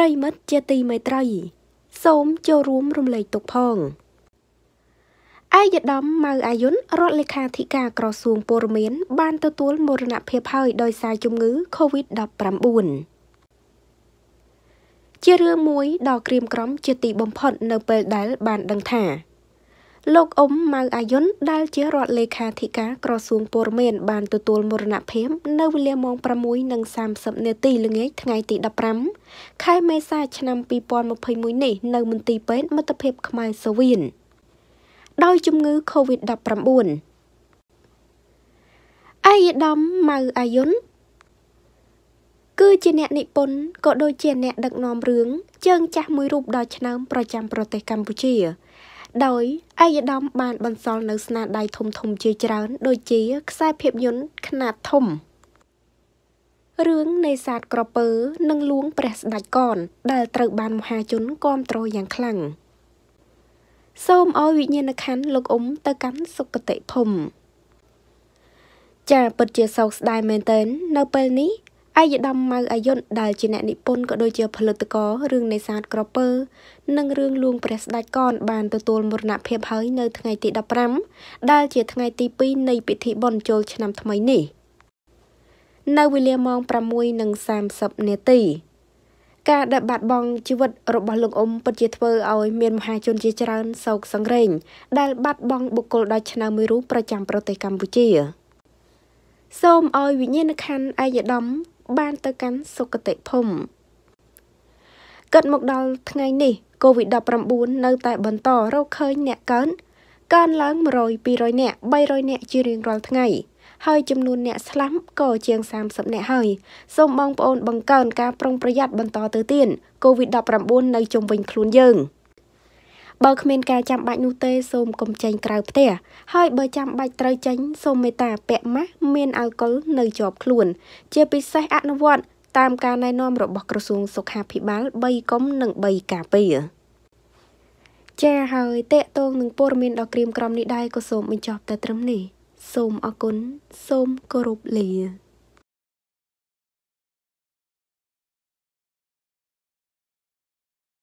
ប្រិមិត្តជាទីមេត្រីសូមចូលរួមរំលែកទុកផងអាយដាមម៉ៅអាយុនរដ្ឋលេខាធិការក្រសួងព័ត៌មានបានទទួលមរណភាពហើយដោយសារជំងឺ Covid-19 ជារឿងមួយដ៏ក្រៀមក្រំជាទីបំផុតនៅ ពេលដែល បានដឹងថាលោកអ៊ុំម៉ៅអាយុនដែលជារដ្ឋលេខាធិការក្រសួងពលរដ្ឋបានទទួលមរណភាព នៅវេលាម៉ោង6:30នាទីល្ងាចថ្ងៃទី15ខែមេសាឆ្នាំ2021នេះនៅមន្ទីរពេទ្យមិត្តភាពខ្មែរសូវៀនដោយជំងឺ Covid-19 អាយដាមម៉ៅអាយុន គឺជាអ្នកនិពន្ធក៏ដូចជាអ្នកដឹកនាំរឿងជើងចាស់មួយរូបដល់ឆ្នាំប្រចាំប្រទេសកម្ពុជាដោយអាយដាមបានបន្សល់នៅស្នាដៃធំធំជាច្រើនដូចជាខ្សែភាពយន្តខ្នាតធំរឿងនៃសាទក្រពើនិងលួងព្រះស្ដេចកនដែលត្រូវបានមហាជនគ្រប់គ្រងយ៉ាងខ្លាំងសូមឲ្យវិញ្ញាណក្ខន្ធលោកអ៊ុំទៅកាន់សុគតិភូមិចាពិតជាសោកស្ដាយមែនទែននៅពេលនេះឯកឧត្តមម៉ៅអាយុនដែលជាអ្នកនិពន្ធក៏ដូចជា ផលិតកររឿងនេសាទក្រពើនិងរឿងលួងព្រះស្ដេចកនបានទទួលមរណភាពហើយនៅថ្ងៃទី15ដែលជាថ្ងៃទី2នៃ ពិធីបុណ្យចូលឆ្នាំថ្មីនេះនៅវេលាម៉ោង6:30នាទី ការដែលបាត់បង់ជីវិតរបស់លោកអ៊ុំពិតជាធ្វើឲ្យមានមហាជនជាច្រើនសោកសង្រេងដែលបាត់បង់បុគ្គលដ៏ឆ្នើមមួយរូបប្រចាំប្រទេសកម្ពុជាសូមឲ្យវិញ្ញាណក្ខន្ធអាយដាមបានទៅកាន់សុគតិភូមិកើតមកដល់ថ្ងៃនេះ COVID-19 នៅ តែបន្តរកឃើញអ្នកកើនកើនឡើង100 200អ្នក300អ្នកជារៀងរាល់ថ្ងៃហើយចំនួនអ្នកស្លាប់ក៏ជាង30អ្នកហើយសូមបងប្អូនបង្កើនការប្រុងប្រយ័ត្នបន្តទៅទៀត COVID-19 នៅជុំវិញខ្លួនយើង។បើគ្មានការចាំបាច់នោះទេសូមកុំចេញក្រៅផ្ទះហើយបើចាំបាច់ត្រូវចេញ សូមមេត្តាពាក់ម៉ាស់មានអាល់កុលនៅជាប់ខ្លួន ជាពិសេសអនុវត្ត តាមការណែនាំរបស់ក្រសួងសុខាភិបាល3កុំនិង3ការពារចា៎ហើយតេតងនឹងព័ត៌មានដ៏ក្រៀមក្រំនេះដែរក៏សូមបញ្ចប់តែត្រឹមនេះសូមអរគុណសូមគោរពលា